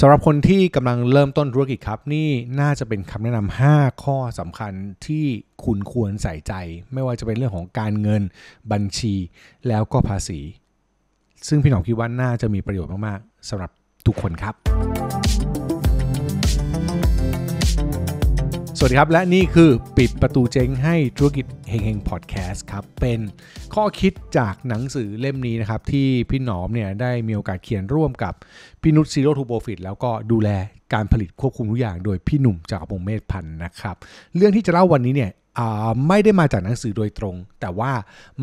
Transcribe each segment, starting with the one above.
สำหรับคนที่กำลังเริ่มต้นธุรกิจครับ นี่น่าจะเป็นคำแนะนำ 5 ข้อสำคัญที่คุณควรใส่ใจ ไม่ว่าจะเป็นเรื่องของการเงินบัญชีแล้วก็ภาษี ซึ่งพี่หนอมคิดว่าน่าจะมีประโยชน์มาก ๆ สำหรับทุกคนครับสวัสดีครับ และนี่คือปิดประตูเจ๊งให้ธุรกิจเฮงๆพอดแคสต์ครับเป็นข้อคิดจากหนังสือเล่มนี้นะครับที่พี่หนอมเนี่ยได้มีโอกาสเขียนร่วมกับ พี่นุชซีโร่ทูโบฟิตแล้วก็ดูแลการผลิตควบคุมทุกอย่างโดยพี่หนุ่มจากพงเมธพันธ์นะครับเรื่องที่จะเล่าวันนี้เนี่ยไม่ได้มาจากหนังสือโดยตรง แต่ว่า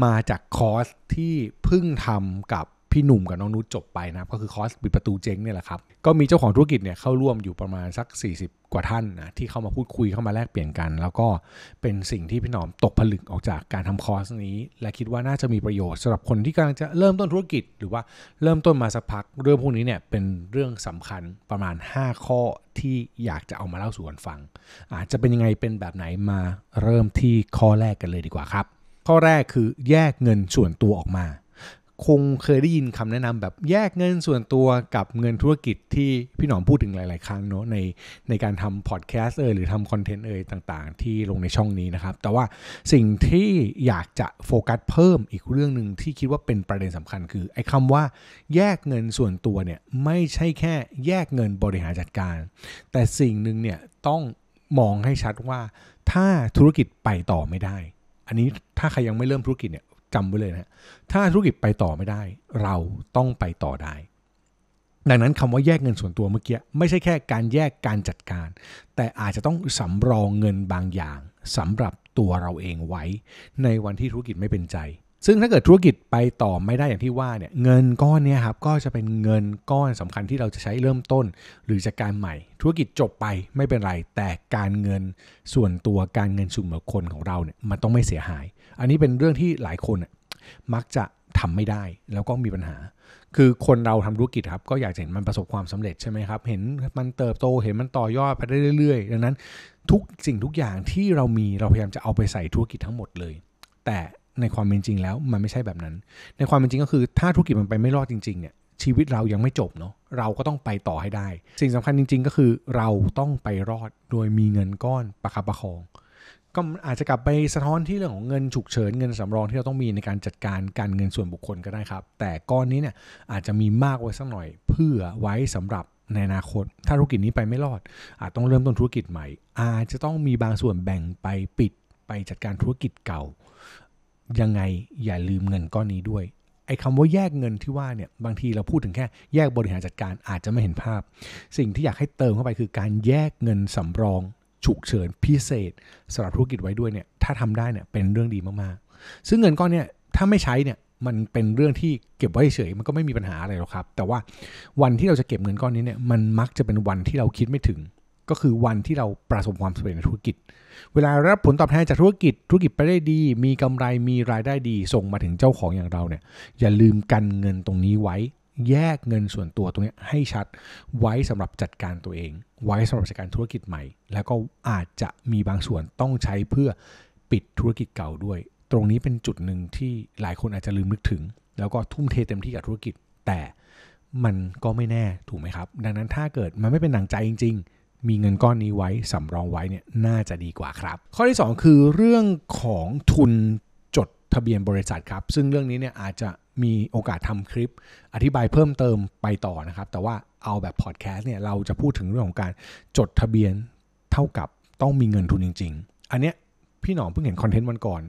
มาจากคอร์สที่เพิ่งทำกับพี่หนุ่มกับน้องนุชจบไปนะครับก็คือคอร์สปิดประตูเจ๊งเนี่ยแหละครับ ก็มีเจ้าของธุรกิจเนี่ยเข้าร่วมอยู่ประมาณสัก 40 กว่าท่านนะที่เข้ามาพูดคุยเข้ามาแลกเปลี่ยนกัน แล้วก็เป็นสิ่งที่พี่หนอมตกผลึกออกจากการทำคอร์สนี้ และคิดว่าน่าจะมีประโยชน์สำหรับคนที่กำลังจะเริ่มต้นธุรกิจ หรือว่าเริ่มต้นมาสักพัก เรื่องพวกนี้เนี่ยเป็นเรื่องสำคัญประมาณ 5 ข้อที่อยากจะเอามาเล่าสู่กันฟัง อาจจะเป็นยังไงเป็นแบบไหนมาเริ่มที่ข้อแรกกันเลยดีกว่าครับ ข้อแรกคือแยกเงินส่วนตัวออกมาคงเคยได้ยินคำแนะนำแบบแยกเงินส่วนตัวกับเงินธุรกิจที่พี่หนอมพูดถึงหลาย ๆ ครั้งเนาะในในการทำพอดแคสต์เอ่ยหรือทำคอนเทนต์เอ่ยต่างๆ ที่ลงในช่องนี้นะครับแต่ว่าสิ่งที่อยากจะโฟกัสเพิ่มอีกเรื่องหนึ่งที่คิดว่าเป็นประเด็นสำคัญคือไอ้คาว่าแยกเงินส่วนตัวเนี่ยไม่ใช่แค่แยกเงินบริหารจัดการ แต่สิ่งหนึ่งเนี่ยต้องมองให้ชัดว่าถ้าธุรกิจไปต่อไม่ได้ อันนี้ถ้าใครยังไม่เริ่มธุรกิจเนี่ยจาไว้เลยนะถ้าธุรกิจไปต่อไม่ได้ เราต้องไปต่อได้ ดังนั้นคำว่าแยกเงินส่วนตัวเมื่อกี้ ไม่ใช่แค่การแยกการจัดการ แต่อาจจะต้องสำรองเงินบางอย่างสำหรับตัวเราเองไว้ ในวันที่ธุรกิจไม่เป็นใจซึ่งถ้าเกิดธุรกิจไปต่อไม่ได้อย่างที่ว่าเนี่ยเงินก้อนนี้ครับก็จะเป็นเงินก้อนสำคัญที่เราจะใช้เริ่มต้น หรือจัดการใหม่ธุรกิจจบไปไม่เป็นไร แต่การเงินส่วนตัวการเงินส่วนบุคคลของเราเนี่ยมันต้องไม่เสียหาย อันนี้เป็นเรื่องที่หลายคนมักจะทำไม่ได้แล้วก็มีปัญหา คือคนเราทำธุรกิจครับ ก็อยากเห็นมันประสบความสำเร็จใช่ไหมครับเห็นมันเติบโตเห็นมันต่อยอดไปได้เรื่อยๆดังนั้นทุกสิ่งทุกอย่างที่เรามีเราพยายามจะเอาไปใส่ธุรกิจทั้งหมดเลย แต่ในความเป็นจริงแล้วมันไม่ใช่แบบนั้น ในความเป็นจริงก็คือถ้าธุรกิจมันไปไม่รอดจริงๆเนี่ยชีวิตเรายังไม่จบเนาะเราก็ต้องไปต่อให้ได้ สิ่งสำคัญจริง ๆก็คือ เราต้องไปรอดโดยมีเงินก้อนประคับประคอง ก็อาจจะกลับไปสะท้อนที่เรื่องของเงินฉุกเฉินเงินสำรองที่เราต้องมีในการจัดการการเงินส่วนบุคคลก็ได้ครับ แต่ก้อนนี้เนี่ยอาจจะมีมากไว้สักหน่อย เพื่อไว้สำหรับในอนาคตถ้าธุรกิจนี้ไปไม่รอด อาจต้องเริ่มต้นธุรกิจใหม่ อาจจะต้องมีบางส่วนแบ่งไปปิดไปจัดการธุรกิจเก่ายังไงอย่าลืมเงินก้อนนี้ด้วยไอ้คำว่าแยกเงินที่ว่าเนี่ยบางทีเราพูดถึงแค่ แยกบริหารจัดการอาจจะไม่เห็นภาพ สิ่งที่อยากให้เติมเข้าไปคือ การแยกเงินสำรอง ฉุกเฉินพิเศษสำหรับธุรกิจไว้ด้วยเนี่ยถ้าทำได้เนี่ยเป็นเรื่องดีมากๆ ซึ่งเงินก้อนเนี่ยถ้าไม่ใช้เนี่ยมันเป็นเรื่องที่เก็บไว้เฉยมันก็ไม่มีปัญหาอะไรหรอกครับ แต่ว่าวันที่เราจะเก็บเงินก้อนนี้เนี่ยมันมักจะเป็นวันที่เราคิดไม่ถึงก็คือวันที่เราประสบความสำเร็จในธุรกิจ เวลารับผลตอบแทนจากธุรกิจ ธุรกิจไปได้ดี มีกำไร มีรายได้ดี ส่งมาถึงเจ้าของอย่างเราเนี่ย อย่าลืมกันเงินตรงนี้ไว้ แยกเงินส่วนตัวตรงนี้ให้ชัด ไว้สำหรับจัดการตัวเอง ไว้สำหรับจัดการธุรกิจใหม่ แล้วก็อาจจะมีบางส่วนต้องใช้เพื่อปิดธุรกิจเก่าด้วย ตรงนี้เป็นจุดหนึ่งที่หลายคนอาจจะลืมนึกถึง แล้วก็ทุ่มเทเต็มที่กับธุรกิจ แต่มันก็ไม่แน่ถูกไหมครับ ดังนั้นถ้าเกิดมันไม่เป็นหนังใจจริง ๆมีเงินก้อนนี้ไว้ สำรองไว้เนี่ยน่าจะดีกว่าครับ ข้อที่ 2 คือเรื่องของทุนจดทะเบียนบริษัทครับ ซึ่งเรื่องนี้เนี่ยอาจจะมีโอกาสทำคลิปอธิบายเพิ่มเติมไปต่อนะครับ แต่ว่าเอาแบบพอดแคสต์เนี่ยเราจะพูดถึงเรื่องของการจดทะเบียนเท่ากับต้องมีเงินทุนจริง ๆ อันเนี้ยพี่หนองเพิ่งเห็นคอนเทนต์วันก่อน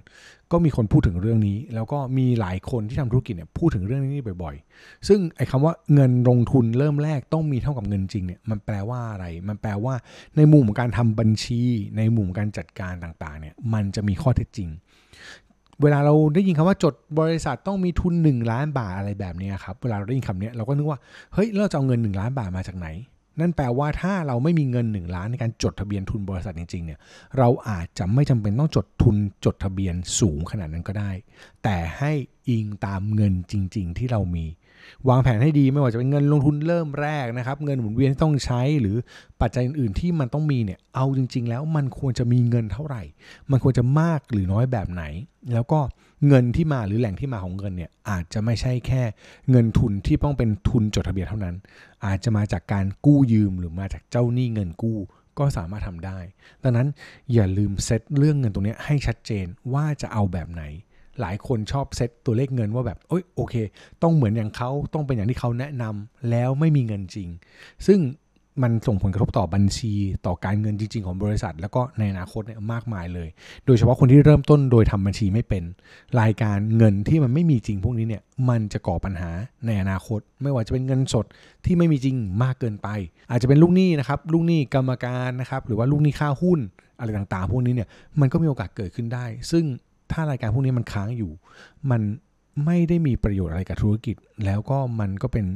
ก็มีคนพูดถึงเรื่องนี้แล้วก็มีหลายคนที่ทำธุรกิจเนี่ยพูดถึงเรื่องนี้บ่อย ๆ ซึ่งไอ้คาว่าเงินลงทุนเริ่มแรกต้องมีเท่ากับเงินจริงเนี่ยมันแปลว่าอะไร มันแปลว่าในมุมของการทำบัญชี ในมุมการจัดการต่างๆเนี่ยมันจะมีข้อเท็จจริง เวลาเราได้ยินคำว่า จดบริษัทต้องมีทุน1ล้านบาทอะไรแบบนี้ครับเวลาเราได้ยินคำนี้เราก็นึกว่าเฮ้ยเราจะเอาเงิน1ล้านบาทมาจากไหนนั่นแปลว่าถ้าเราไม่มีเงิน1ล้านในการจดทะเบียนทุนบริษัทจริงๆเนี่ยเราอาจจะไม่จำเป็นต้องจดทุนจดทะเบียนสูงขนาดนั้นก็ได้ แต่ให้อิงตามเงินจริงๆ ที่เรามีวางแผนให้ดีไม่ว่าจะเป็นเงินลงทุนเริ่มแรกนะครับ เงินหมุนเวียนที่ต้องใช้หรือปัจจัยอื่นๆ ที่มันต้องมีเนี่ยเอาจริง ๆ แล้วมันควรจะมีเงินเท่าไหร่ มันควรจะมากหรือน้อยแบบไหน แล้วก็เงินที่มาหรือแหล่งที่มาของเงินเนี่ยอาจจะไม่ใช่แค่เงินทุนที่ต้องเป็นทุนจดทะเบียนเท่านั้น อาจจะมาจากการกู้ยืมหรือมาจากเจ้าหนี้เงินกู้ ก็สามารถทำได้ ดังนั้นอย่าลืมเซตเรื่องเงินตรงนี้ให้ชัดเจนว่าจะเอาแบบไหนหลายคนชอบเซตตัวเลขเงินว่าแบบโอ้ยโอเค ต้องเหมือนอย่างเขาต้องเป็นอย่างที่เขาแนะนำแล้วไม่มีเงินจริง ซึ่งมันส่งผลกระทบต่อบัญชีต่อการเงินจริงๆของบริษัท แล้วก็ในอนาคตเนี่ยมากมายเลย โดยเฉพาะคนที่เริ่มต้นโดยทำบัญชีไม่เป็นรายการเงินที่มันไม่มีจริงพวกนี้เนี่ยมันจะก่อปัญหาในอนาคต ไม่ว่าจะเป็นเงินสดที่ไม่มีจริงมากเกินไป อาจจะเป็นลูกหนี้นะครับลูกหนี้กรรมการนะครับหรือว่าลูกหนี้ค่าหุ้น อะไรต่างๆพวกนี้เนี่ยมันก็มีโอกาสเกิดขึ้นได้ ซึ่งถ้ารายการพวกนี้มันค้างอยู่ มันไม่ได้มีประโยชน์อะไรกับธุรกิจ แล้วก็มันก็เป็น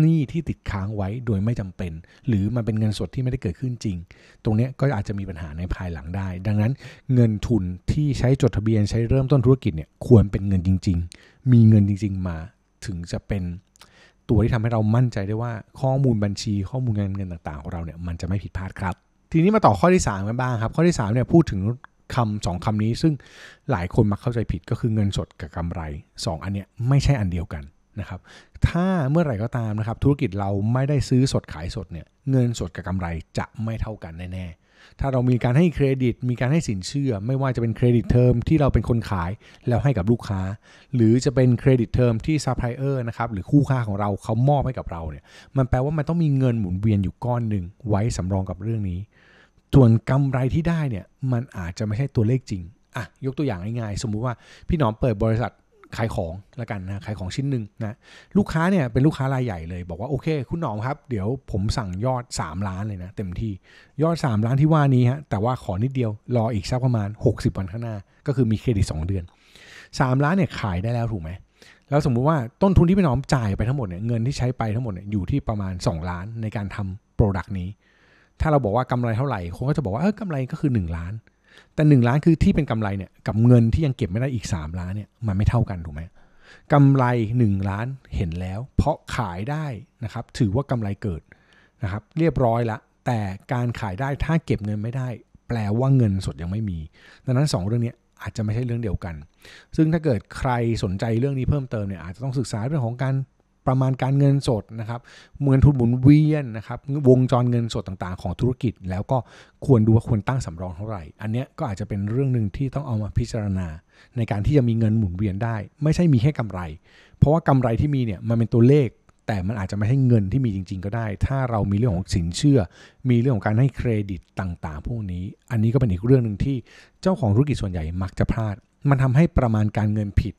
หนี้ที่ติดค้างไว้โดยไม่จำเป็น หรือมันเป็นเงินสดที่ไม่ได้เกิดขึ้นจริง ตรงนี้ก็อาจจะมีปัญหาในภายหลังได้ ดังนั้นเงินทุนที่ใช้จดทะเบียน ใช้เริ่มต้นธุรกิจเนี่ย ควรเป็นเงินจริง ๆ มีเงินจริง ๆมา ถึงจะเป็นตัวที่ทำให้เรามั่นใจได้ว่าข้อมูลบัญชี ข้อมูลเงินเงินต่างๆของเราเนี่ยมันจะไม่ผิดพลาดครับ ทีนี้มาต่อข้อที่3กันบ้างครับข้อที่3เนี่ยพูดถึงคำสองคำนี้ซึ่งหลายคนมักเข้าใจผิดก็คือเงินสดกับกำไร 2 อันเนี้ยไม่ใช่อันเดียวกันนะครับถ้าเมื่อไหร่ก็ตามนะครับธุรกิจเราไม่ได้ซื้อสดขายสดเนี่ยเงินสดกับกำไรจะไม่เท่ากันแน่ๆถ้าเรามีการให้เครดิต มีการให้สินเชื่อ ไม่ว่าจะเป็นเครดิตเทอมที่เราเป็นคนขายแล้วให้กับลูกค้า หรือจะเป็นเครดิตเทอมที่ซัพพลายเออร์นะครับหรือคู่ค้าของเราเขามอบให้กับเราเนี่ยมันแปลว่ามันต้องมีเงินหมุนเวียนอยู่ก้อนหนึ่งไว้สำรองกับเรื่องนี้ส่วนกำไรที่ได้เนี่ยมันอาจจะไม่ใช่ตัวเลขจริงอ่ะยกตัวอย่างง่ายๆสมมุติว่าพี่หนอมเปิดบริษัทขายของละกันนะขายของชิ้นหนึ่งนะลูกค้าเนี่ยเป็นลูกค้ารายใหญ่เลย บอกว่า โอเค คุณหนอมครับ เดี๋ยวผมสั่งยอด 3 ล้านเลยนะ เต็มที่ยอด 3 ล้านที่ว่านี้ฮะแต่ว่าขอนิดเดียวรออีกสักประมาณ 60 วันข้างหน้าก็คือมีเครดิต 2 เดือน 3 ล้านเนี่ยขายได้แล้วถูกไหมแล้วสมมุติว่าต้นทุนที่พี่หนอมจ่ายไปทั้งหมดเนี่ยเงินที่ใช้ไปทั้งหมดเนี่ยอยู่ที่ประมาณ 2 ล้านในการทำโปรดักต์นี้ถ้าเราบอกว่ากำไรเท่าไหร่คนก็จะบอกว่าเออกำไรก็คือ 1 ล้าน แต่ 1 ล้านคือที่เป็นกำไรเนี่ย กับเงินที่ยังเก็บไม่ได้อีก 3 ล้านเนี่ย มันไม่เท่ากันถูกไหมกำไร1ล้านเห็นแล้วเพราะขายได้นะครับ ถือว่ากำไรเกิดนะครับเรียบร้อยละ แต่การขายได้ถ้าเก็บเงินไม่ได้ แปลว่าเงินสดยังไม่มี ดังนั้น 2 เรื่องนี้อาจจะไม่ใช่เรื่องเดียวกัน ซึ่งถ้าเกิดใครสนใจเรื่องนี้เพิ่มเติมเนี่ยอาจจะต้องศึกษาเรื่องของการประมาณการเงินสดนะครับเงินทุนหมุนเวียนนะครับวงจรเงินสดต่างๆ ของธุรกิจ แล้วก็ควรดูว่าควรตั้งสำรองเท่าไหร่อันเนี้ยก็อาจจะเป็นเรื่องหนึ่งที่ต้องเอามาพิจารณา ในการที่จะมีเงินหมุนเวียนได้ ไม่ใช่มีแค่กำไร เพราะว่ากำไรที่มีเนี่ยมันเป็นตัวเลขแต่มันอาจจะไม่ใช่เงินที่มีจริง ๆ ก็ได้ ถ้าเรามีเรื่องของสินเชื่อ มีเรื่องของการให้เครดิตต่าง ๆ พวกนี้ อันนี้ก็เป็นอีกเรื่องหนึ่งที่เจ้าของธุรกิจส่วนใหญ่มักจะพลาด มันทำให้ประมาณการเงินผิด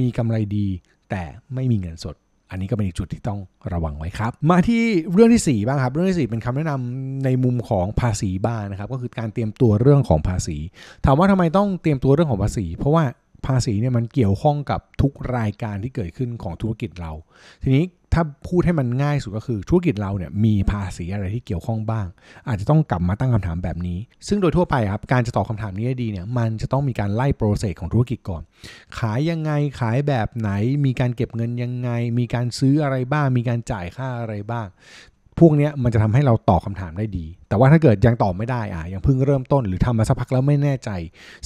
มีกำไรดี แต่ไม่มีเงินสดอันนี้ก็เป็นอีกจุดที่ต้องระวังไว้ครับ มาที่เรื่องที่ 4 บ้างครับเรื่องที่ 4 เป็นคำแนะนำในมุมของภาษีบ้างนะครับ ก็คือการเตรียมตัวเรื่องของภาษี ถามว่าทำไมต้องเตรียมตัวเรื่องของภาษี เพราะว่าภาษีเนี่ยมันเกี่ยวข้องกับทุกรายการที่เกิดขึ้นของธุรกิจเรา ทีนี้ถ้าพูดให้มันง่ายสุดก็คือธุรกิจเราเนี่ยมีภาษีอะไรที่เกี่ยวข้องบ้าง อาจจะต้องกลับมาตั้งคำถามแบบนี้ ซึ่งโดยทั่วไปครับ การจะตอบคาถามนี้ได้ดีเนี่ยมันจะต้องมีการไล่โปรเซสของธุรกิจก่อน ขายยังไงขายแบบไหน มีการเก็บเงินยังไง มีการซื้ออะไรบ้างมีการจ่ายค่าอะไรบ้าง พวกนี้มันจะทำให้เราตอบคาถามได้ดี แต่ว่าถ้าเกิดยังตอบไม่ได้อ่ะยังเพิ่งเริ่มต้น หรือทำมาสักพักแล้วไม่แน่ใจ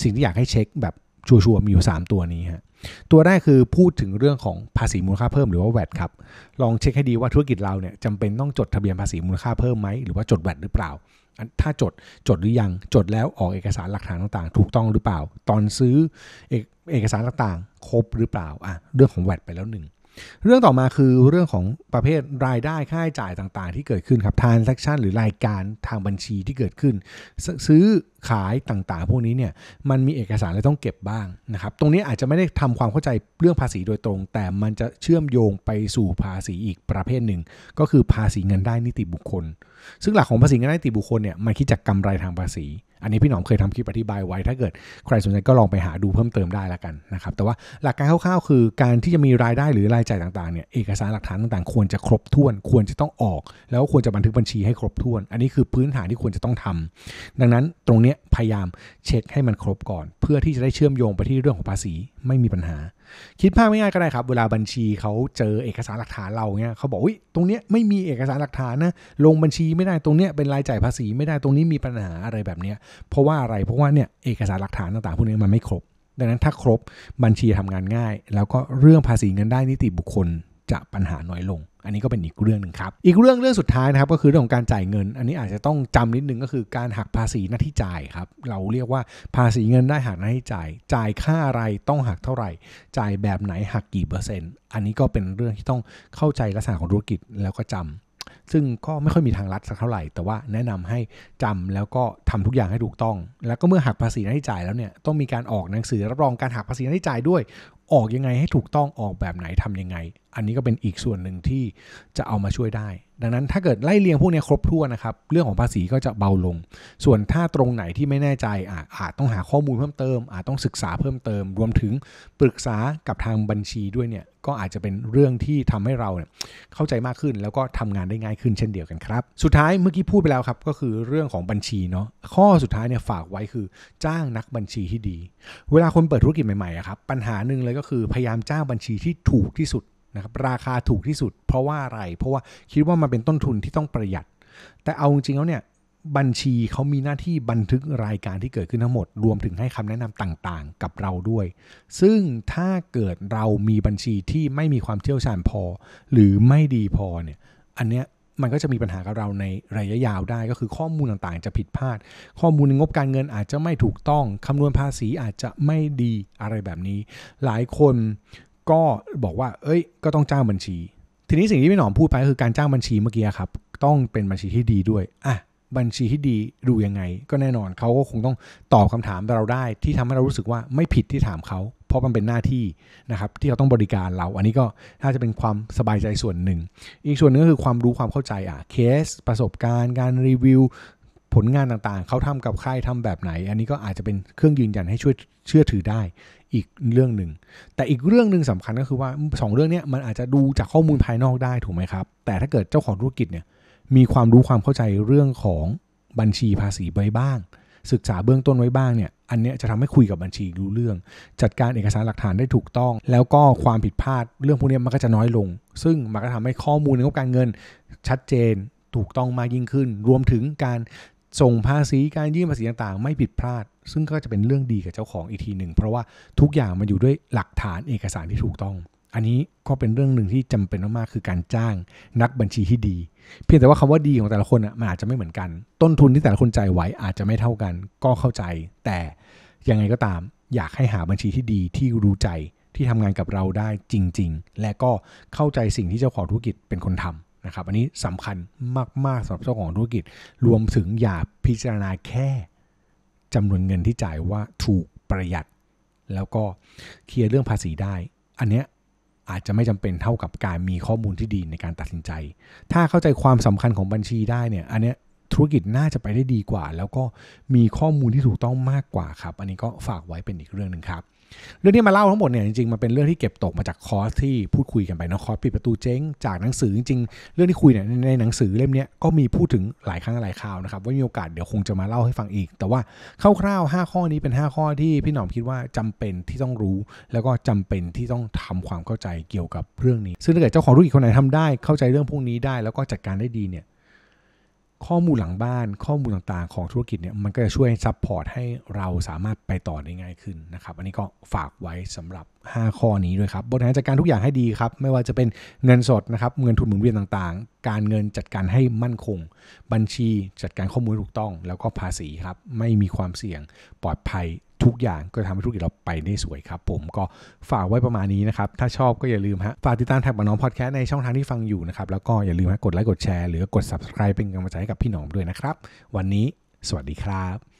สิ่งที่อยากให้เช็คแบบชัวร์ๆมีอยู่ 3 ตัวนี้ฮะตัวแรกคือพูดถึงเรื่องของภาษีมูลค่าเพิ่มหรือว่าแวดครับลองเช็คให้ดีว่าธุรกิจเราเนี่ยจำเป็นต้องจดทะเบียนภาษีมูลค่าเพิ่มไหมหรือว่าจดแวดหรือเปล่า ถ้าจดจดหรือยังจดแล้วออกเอกสารหลักฐานต่าง ๆ ถูกต้องหรือเปล่า ตอนซื้อเอกเอกสารต่างๆครบหรือเปล่าอ่ะเรื่องของแวดไปแล้วหนึ่งเรื่องต่อมาคือเรื่องของประเภทรายได้ค่าใช้จ่ายต่างๆ ที่เกิดขึ้นครับ transaction หรือรายการทางบัญชีที่เกิดขึ้น ซื้อขายต่างๆพวกนี้เนี่ยมันมีเอกสารอะไรต้องเก็บบ้างนะครับ ตรงนี้อาจจะไม่ได้ทำความเข้าใจเรื่องภาษีโดยตรง แต่มันจะเชื่อมโยงไปสู่ภาษีอีกประเภทหนึ่ง ก็คือภาษีเงินได้นิติบุคคล ซึ่งหลักของภาษีเงินได้นิติบุคคลเนี่ยมันคิดจากกาไรทางภาษีอันนี้พี่หนอมเคยทำคลิปอธิบายไว้ถ้าเกิด ใครสนใจก็ลองไปหาดูเพิ่มเติมได้ละกันนะครับแต่ว่าหลักการคร่าวๆ คือ การที่จะมีรายได้หรือรายจ่ายต่างๆเนี่ยเอกสารหลักฐานต่าง ๆ ควรจะครบถ้วน ควรจะต้องออกแล้วควรจะบันทึกบัญชีให้ครบถ้วน อันนี้คือพื้นฐานที่ควรจะต้องทำ ดังนั้นตรงนี้ี้พยายามเช็คให้มันครบก่อน เพื่อที่จะได้เชื่อมโยงไปที่เรื่องของภาษีไม่มีปัญหา คิดภาพง่ายก็ได้ครับ เวลาบัญชีเขาเจอเอกสารหลักฐานเราเนี่ยเขาบอกอุ้ยตรงเนี้ยไม่มีเอกสารหลักฐานนะลงบัญชีไม่ได้ตรงเนี้ยเป็นรายจ่ายภาษีไม่ได้ตรงนี้มีปัญหาอะไรแบบเนี้ยเพราะว่าอะไรเพราะว่าเนี่ยเอกสารหลักฐานต่างๆพวกนี้มันไม่ครบ ดังนั้นถ้าครบบัญชีทำงานง่าย แล้วก็เรื่องภาษีเงินได้นิติบุคคลจะปัญหาน้อยลงอันนี้ก็เป็นอีกเรื่องหนึ่งครับ อีกเรื่องเรื่องสุดท้ายนะครับก็คือเรื่องของการจ่ายเงิน อันนี้อาจจะต้องจำนิดนึงก็คือการหักภาษีหน้าที่จ่ายครับ เราเรียกว่าภาษีเงินได้หักหน้าที่จ่าย จ่ายค่าอะไรต้องหักเท่าไหร่ จ่ายแบบไหนหักกี่เปอร์เซ็นต์ อันนี้ก็เป็นเรื่องที่ต้องเข้าใจลักษณะของธุรกิจแล้วก็จำ ซึ่งก็ไม่ค่อยมีทางลัดสักเท่าไหร่ แต่ว่าแนะนำให้จำแล้วก็ทำทุกอย่างให้ถูกต้อง แล้วก็เมื่อหักภาษีหน้าที่จ่ายแล้วเนี่ยต้องมีการออกหนังสือรับรองการหักภาษีหน้าที่จ่ายด้วยออกยังไงให้ถูกต้องออกแบบไหนทำยังไง อันนี้ก็เป็นอีกส่วนหนึ่งที่จะเอามาช่วยได้ดังนั้นถ้าเกิดไล่เรียงพวกนี้ครบถ้วนนะครับเรื่องของภาษีก็จะเบาลง ส่วนถ้าตรงไหนที่ไม่แน่ใจอาจอาจต้องหาข้อมูลเพิ่มเติมอาจต้องศึกษาเพิ่มเติม รวมถึงปรึกษากับทางบัญชีด้วยเนี่ยก็อาจจะเป็นเรื่องที่ทำให้เราเเข้าใจมากขึ้นแล้วก็ทำงานได้ง่ายขึ้นเช่นเดียวกันครับ สุดท้ายเมื่อกี้พูดไปแล้วครับก็คือเรื่องของบัญชีเนาะข้อสุดท้ายเนี่ยฝากไว้คือจ้างนักบัญชีที่ดี เวลาคนเปิดธุรกิจใหม่ๆครับปัญหาหนึ่งเลยก็คือพยายามจ้างบัญชีที่ถูกที่สุดนะครับราคาถูกที่สุดเพราะว่าอะไร เพราะว่าคิดว่ามันเป็นต้นทุนที่ต้องประหยัด แต่เอาจริงๆแล้วเนี่ยบัญชีเขามีหน้าที่บันทึกรายการที่เกิดขึ้นทั้งหมดรวมถึงให้คำแนะนำต่างๆ กับเราด้วย ซึ่งถ้าเกิดเรามีบัญชีที่ไม่มีความเชี่ยวชาญพอ หรือไม่ดีพอเนี่ยอันเนี้ยมันก็จะมีปัญหากับเราในระยะยาวได้ ก็คือข้อมูลต่างๆ จะผิดพลาด ข้อมูลงบการเงินอาจจะไม่ถูกต้องคำนวณภาษีอาจจะไม่ดีอะไรแบบนี้ หลายคนก็บอกว่า เอ้ย ก็ต้องจ้างบัญชี ทีนี้สิ่งที่พี่หนอมพูดไปคือ การจ้างบัญชีเมื่อกี้ครับ ต้องเป็นบัญชีที่ดีด้วยอ่ะบัญชีที่ดีดูยังไง ก็แน่นอนเขาก็คงต้องตอบคำถามเราได้ ที่ทำให้เรารู้สึกว่าไม่ผิดที่ถามเขา เพราะมันเป็นหน้าที่นะครับ ที่เขาต้องบริการเรา อันนี้ก็น่าจะเป็นความสบายใจส่วนหนึ่ง อีกส่วนนึงก็คือความรู้ความเข้าใจอ่ะเคส ประสบการณ์ การรีวิว ผลงานต่างๆเขาทำกับใครทำแบบไหน อันนี้ก็อาจจะเป็นเครื่องยืนยันให้ช่วยเชื่อถือได้อีกเรื่องหนึ่งแต่อีกเรื่องหนึ่งสำคัญก็คือว่า 2 เรื่องนี้มันอาจจะดูจากข้อมูลภายนอกได้ถูกไหมครับ แต่ถ้าเกิดเจ้าของธุรกิจเนี่ยมีความรู้ความเข้าใจเรื่องของบัญชีภาษีไว้บ้าง ศึกษาเบื้องต้นไว้บ้างเนี่ยอันนี้จะทำให้คุยกับบัญชีรู้เรื่อง จัดการเอกสารหลักฐานได้ถูกต้อง แล้วก็ความผิดพลาดเรื่องพวกนี้มันก็จะน้อยลง ซึ่งมันก็ทำให้ข้อมูลในงบการเงินชัดเจนถูกต้องมากยิ่งขึ้น รวมถึงการส่งภาษีการยื่นภาษีต่าง ๆ ไม่ผิดพลาด ซึ่งก็จะเป็นเรื่องดีกับเจ้าของอีกทีหนึ่งเพราะว่าทุกอย่าง มันอยู่ด้วยหลักฐานเอกสารที่ถูกต้อง อันนี้ก็เป็นเรื่องหนึ่งที่จำเป็นมากๆคือการจ้างนักบัญชีที่ดี เพียงแต่ว่าคำว่าดีของแต่ละคนอ่ะมันอาจจะไม่เหมือนกัน ต้นทุนที่แต่ละคนจ่ายไหวอาจจะไม่เท่ากันก็เข้าใจ แต่ยังไงก็ตาม อยากให้หาบัญชีที่ดีที่รู้ใจที่ทำงานกับเราได้จริงๆ และก็เข้าใจสิ่งที่เจ้าของธุรกิจเป็นคนทำนะครับอันนี้สำคัญมาก ๆสำหรับเจ้าของธุรกิจ รวมถึงอย่าพิจารณาแค่ จำนวนเงินที่จ่ายว่าถูกประหยัด แล้วก็เคลียร์เรื่องภาษีได้ อันเนี้ยอาจจะไม่จำเป็นเท่ากับการมีข้อมูลที่ดีในการตัดสินใจ ถ้าเข้าใจความสำคัญของบัญชีได้เนี่ยอันเนี้ยธุรกิจน่าจะไปได้ดีกว่า แล้วก็มีข้อมูลที่ถูกต้องมากกว่าครับ อันนี้ก็ฝากไว้เป็นอีกเรื่องหนึ่งครับเรื่องที่มาเล่าทั้งหมดเนี่ยจริงๆมันเป็นเรื่องที่เก็บตกมาจากคอร์สที่พูดคุยกันไปนะคอร์สปิดประตูเจ๊งจากหนังสือจริงๆ เรื่องที่คุยเนี่ยในหนังสือเล่มนี้ก็มีพูดถึงหลายครั้งหลายคราวนะครับว่ามีโอกาสเดี๋ยวคงจะมาเล่าให้ฟังอีก แต่ว่าคร่าวๆ5ข้อนี้เป็น 5 ข้อที่พี่หนอมคิดว่าจำเป็นที่ต้องรู้ แล้วก็จำเป็นที่ต้องทำความเข้าใจเกี่ยวกับเรื่องนี้ ซึ่งถ้าเกิดเจ้าของธุรกิจคนไหนทำได้เข้าใจเรื่องพวกนี้ได้แล้วก็จัดการได้ดีเนี่ยข้อมูลหลังบ้าน ข้อมูลต่างๆของธุรกิจเนี่ยมันก็จะช่วยซัพพอร์ตให้เราสามารถไปต่อได้ง่ายขึ้นนะครับ อันนี้ก็ฝากไว้สำหรับ 5 ข้อนี้ด้วยครับบริหารจัดการทุกอย่างให้ดีครับ ไม่ว่าจะเป็นเงินสดนะครับเงินทุนหมุนเวียนต่างๆ การเงินจัดการให้มั่นคง บัญชีจัดการข้อมูลถูกต้องแล้วก็ภาษีครับไม่มีความเสี่ยงปลอดภัยทุกอย่างก็ทำให้ธุรกิจเราไปได้สวยครับ ผมก็ฝากไว้ประมาณนี้นะครับ ถ้าชอบก็อย่าลืมฮะ ฝากติดตามแท็กบันน้องพอดแคสต์ในช่องทางที่ฟังอยู่นะครับ แล้วก็อย่าลืมกดไลค์กดแชร์หรือกด subscribe เป็นกำลังใจให้กับพี่หนอมด้วยนะครับ วันนี้สวัสดีครับ